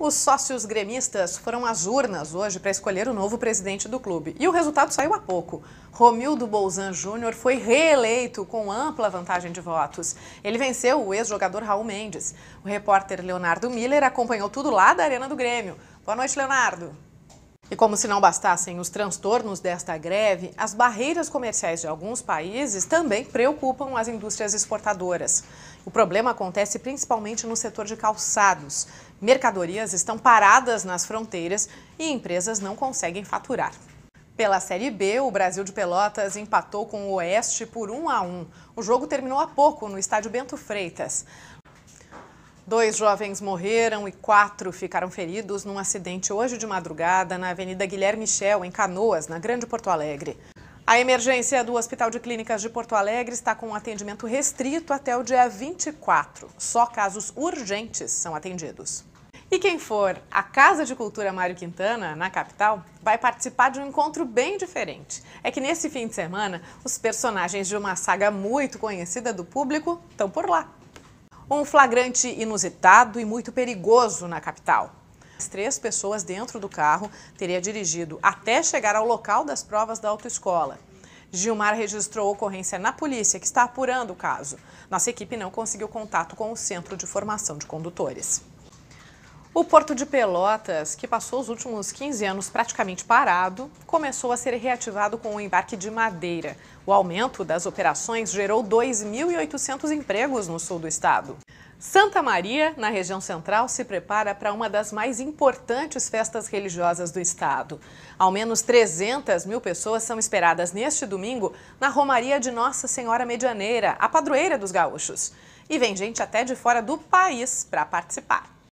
Os sócios gremistas foram às urnas hoje para escolher o novo presidente do clube. E o resultado saiu há pouco. Romildo Bolzan Júnior foi reeleito com ampla vantagem de votos. Ele venceu o ex-jogador Raul Mendes. O repórter Leonardo Miller acompanhou tudo lá da Arena do Grêmio. Boa noite, Leonardo. E como se não bastassem os transtornos desta greve, as barreiras comerciais de alguns países também preocupam as indústrias exportadoras. O problema acontece principalmente no setor de calçados. Mercadorias estão paradas nas fronteiras e empresas não conseguem faturar. Pela Série B, o Brasil de Pelotas empatou com o Oeste por 1 a 1. O jogo terminou há pouco no estádio Bento Freitas. Dois jovens morreram e quatro ficaram feridos num acidente hoje de madrugada na Avenida Guilherme Michel, em Canoas, na Grande Porto Alegre. A emergência do Hospital de Clínicas de Porto Alegre está com um atendimento restrito até o dia 24. Só casos urgentes são atendidos. E quem for à Casa de Cultura Mário Quintana, na capital, vai participar de um encontro bem diferente. É que nesse fim de semana, os personagens de uma saga muito conhecida do público estão por lá. Um flagrante inusitado e muito perigoso na capital. As três pessoas dentro do carro teria dirigido até chegar ao local das provas da autoescola. Gilmar registrou ocorrência na polícia, que está apurando o caso. Nossa equipe não conseguiu contato com o Centro de Formação de Condutores. O Porto de Pelotas, que passou os últimos 15 anos praticamente parado, começou a ser reativado com o embarque de madeira. O aumento das operações gerou 2.800 empregos no sul do estado. Santa Maria, na região central, se prepara para uma das mais importantes festas religiosas do estado. Ao menos 300 mil pessoas são esperadas neste domingo na Romaria de Nossa Senhora Medianeira, a padroeira dos gaúchos. E vem gente até de fora do país para participar.